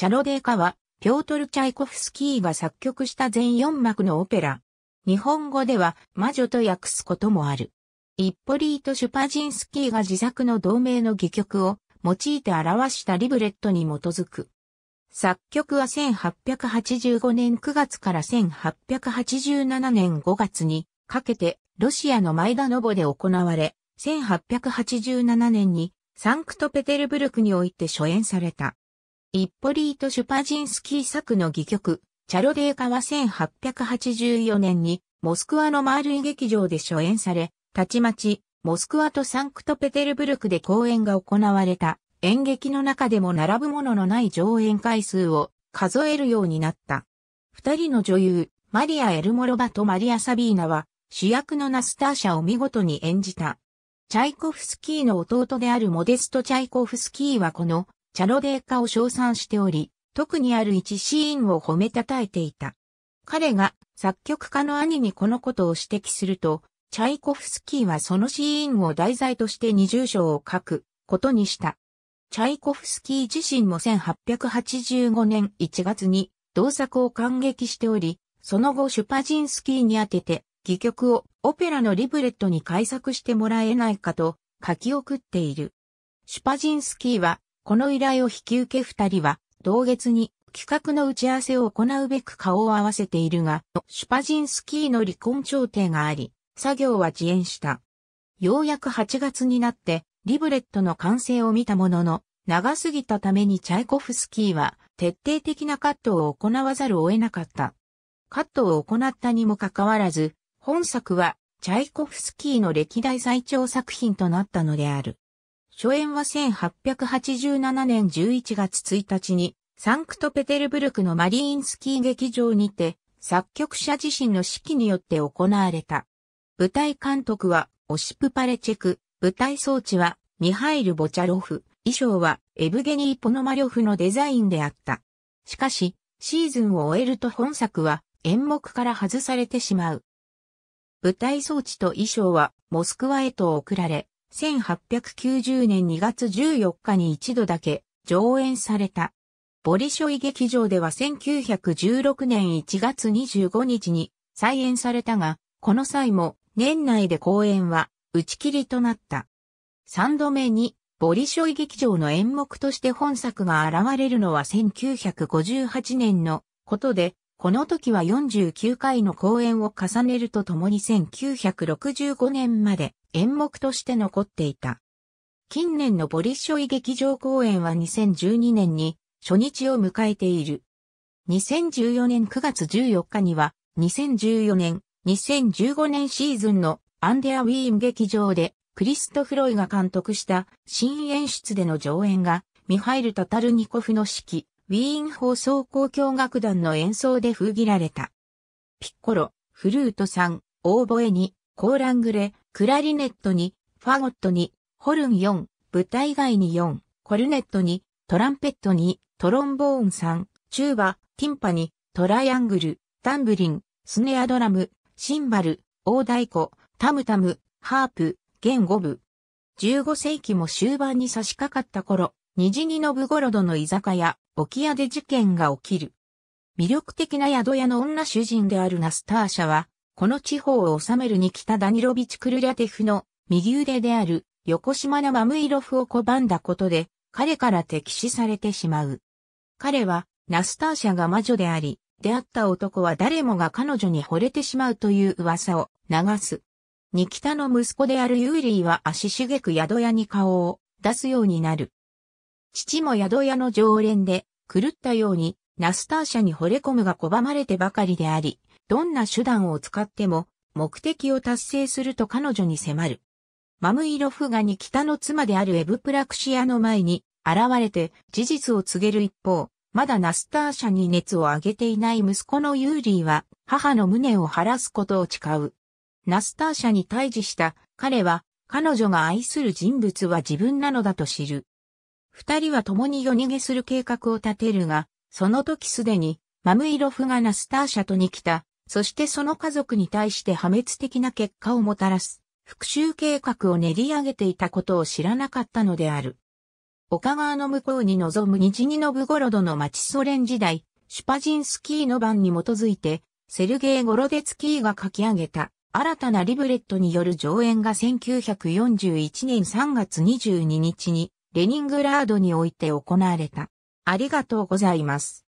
チャロデーカは、ピョートル・チャイコフスキーが作曲した全4幕のオペラ。日本語では、魔女と訳すこともある。イッポリート・シュパジンスキーが自作の同名の戯曲を用いて表したリブレットに基づく。作曲は1885年9月から1887年5月にかけてロシアのマイダノボで行われ、1887年にサンクトペテルブルクにおいて初演された。イッポリート・シュパジンスキー作の戯曲、チャロデーカは1884年に、モスクワのマールイ劇場で初演され、たちまち、モスクワとサンクトペテルブルクで公演が行われた、演劇の中でも並ぶもののない上演回数を数えるようになった。二人の女優、マリア・エルモロバとマリア・サビーナは、主役のナスターシャを見事に演じた。チャイコフスキーの弟であるモデスト・チャイコフスキーはこのチャロデー化を称賛しており、特にある一シーンを褒めたたえていた。彼が作曲家の兄にこのことを指摘すると、チャイコフスキーはそのシーンを題材として二重章を書くことにした。チャイコフスキー自身も1885年1月に同作を感激しており、その後シュパジンスキーに当てて、戯曲をオペラのリブレットに改作してもらえないかと書き送っている。シュパジンスキーはこの依頼を引き受け二人は、同月に企画の打ち合わせを行うべく顔を合わせているが、シュパジンスキーの離婚調停があり、作業は遅延した。ようやく8月になって、リブレットの完成を見たものの、長すぎたためにチャイコフスキーは、徹底的なカットを行わざるを得なかった。カットを行ったにもかかわらず、本作は、チャイコフスキーの歴代最長作品となったのである。初演は1887年11月1日に、サンクトペテルブルクのマリーンスキー劇場にて、作曲者自身の指揮によって行われた。舞台監督は、オシプパレチェク、舞台装置は、ミハイル・ボチャロフ、衣装は、エブゲニー・ポノマリョフのデザインであった。しかし、シーズンを終えると本作は、演目から外されてしまう。舞台装置と衣装は、モスクワへと送られ、1890年2月14日に一度だけ上演された。ボリショイ劇場では1916年1月25日に再演されたが、この際も年内で公演は打ち切りとなった。3度目にボリショイ劇場の演目として本作が現れるのは1958年のことで、この時は49回の公演を重ねるとともに1965年まで演目として残っていた。近年のボリッショイ劇場公演は2012年に初日を迎えている。2014年9月14日には2014年、2015年シーズンのアンデアウィーン劇場でクリスト・フロイが監督した新演出での上演がミハイル・タタルニコフの指揮、ウィーン放送交響楽団の演奏で封切られた。ピッコロ、フルート3、オーボエに、コーラングレ、クラリネットに、ファゴットに、ホルン4、舞台外に4、コルネットに、トランペットに、トロンボーン3、チューバ、ティンパに、トライアングル、タンブリン、スネアドラム、シンバル、大太鼓、タムタム、ハープ、弦5部。15世紀も終盤に差し掛かった頃、にじにのぶごろどの居酒屋、沖屋で事件が起きる。魅力的な宿屋の女主人であるナスターシャは、この地方を治めるにタダニロビチ・クルラテフの右腕である横島なマムイロフを拒んだことで、彼から敵視されてしまう。彼は、ナスターシャが魔女であり、出会った男は誰もが彼女に惚れてしまうという噂を流す。ニキタの息子であるユーリーは足しげく宿屋に顔を出すようになる。父も宿屋の常連で、狂ったように、ナスター社に惚れ込むが拒まれてばかりであり、どんな手段を使っても、目的を達成すると彼女に迫る。マムイロフガに北の妻であるエブプラクシアの前に、現れて事実を告げる一方、まだナスター社に熱を上げていない息子のユーリーは、母の無念を晴らすことを誓う。ナスター社に対峙した彼は、彼女が愛する人物は自分なのだと知る。二人は共に夜逃げする計画を立てるが、その時すでに、マムイロフがナスターシャとに来た、そしてその家族に対して破滅的な結果をもたらす、復讐計画を練り上げていたことを知らなかったのである。岡川の向こうに望むニにニノブゴロドの町ソ連時代、シュパジンスキーの番に基づいて、セルゲイ・ゴロデツキーが書き上げた新たなリブレットによる上演が1941年3月22日にレニングラードにおいて行われた。ありがとうございます。